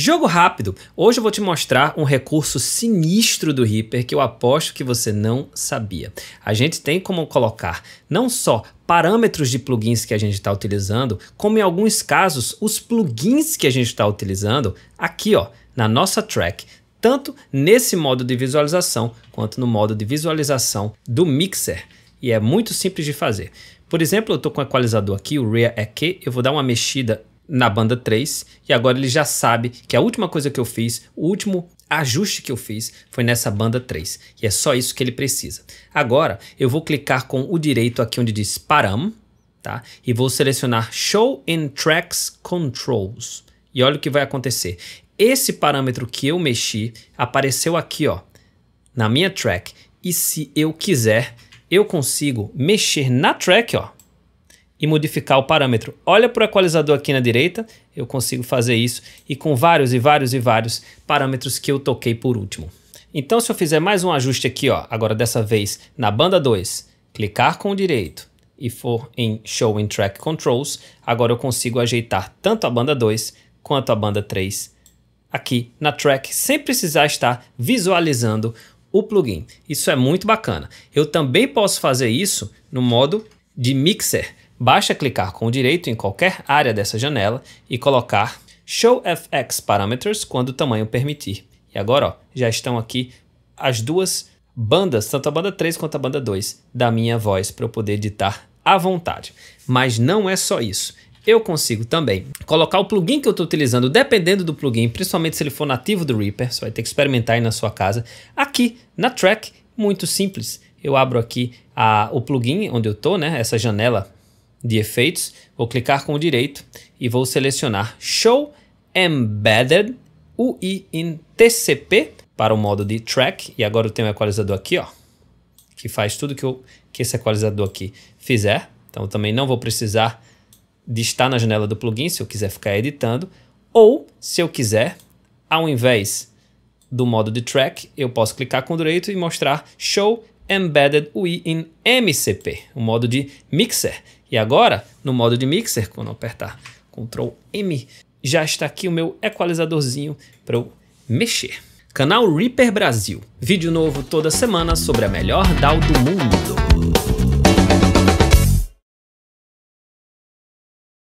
Jogo rápido! Hoje eu vou te mostrar um recurso sinistro do Reaper que eu aposto que você não sabia. A gente tem como colocar não só parâmetros de plugins que a gente está utilizando, como em alguns casos os plugins que a gente está utilizando aqui ó, na nossa track, tanto nesse modo de visualização quanto no modo de visualização do mixer. E é muito simples de fazer. Por exemplo, eu estou com o equalizador aqui, o Rear EQ, eu vou dar uma mexida na banda 3 e agora ele já sabe que a última coisa que eu fiz, o último ajuste que eu fiz foi nessa banda 3 e é só isso que ele precisa. Agora eu vou clicar com o direito aqui onde diz Param tá? e vou selecionar Show in Tracks Controls e olha o que vai acontecer. Esse parâmetro que eu mexi apareceu aqui ó, na minha track e se eu quiser eu consigo mexer na track ó, e modificar o parâmetro. Olha para o equalizador aqui na direita, eu consigo fazer isso e com vários e vários e vários parâmetros que eu toquei por último. Então se eu fizer mais um ajuste aqui, ó, agora dessa vez na banda 2, clicar com o direito e for em Show in Track Controls, agora eu consigo ajeitar tanto a banda 2 quanto a banda 3 aqui na track sem precisar estar visualizando o plugin. Isso é muito bacana. Eu também posso fazer isso no modo de mixer, Basta clicar com o direito em qualquer área dessa janela e colocar Show FX Parameters quando o tamanho permitir. E agora ó, já estão aqui as duas bandas, tanto a banda 3 quanto a banda 2, da minha voz para eu poder editar à vontade. Mas não é só isso. Eu consigo também colocar o plugin que eu estou utilizando, dependendo do plugin, principalmente se ele for nativo do Reaper, você vai ter que experimentar aí na sua casa, aqui na track, muito simples. Eu abro aqui a, o plugin onde eu estou, né, essa janela de efeitos, vou clicar com o direito e vou selecionar Show Embedded UI in TCP para o modo de track. E agora eu tenho o um equalizador aqui, ó, que faz tudo que, eu, que esse equalizador aqui fizer. Então eu também não vou precisar de estar na janela do plugin se eu quiser ficar editando. Ou se eu quiser, ao invés do modo de track, eu posso clicar com o direito e mostrar Show Embedded UI in MCP, o modo de mixer. E agora, no modo de mixer, quando eu apertar Ctrl M, já está aqui o meu equalizadorzinho para eu mexer. Canal Reaper Brasil, vídeo novo toda semana sobre a melhor DAO do mundo.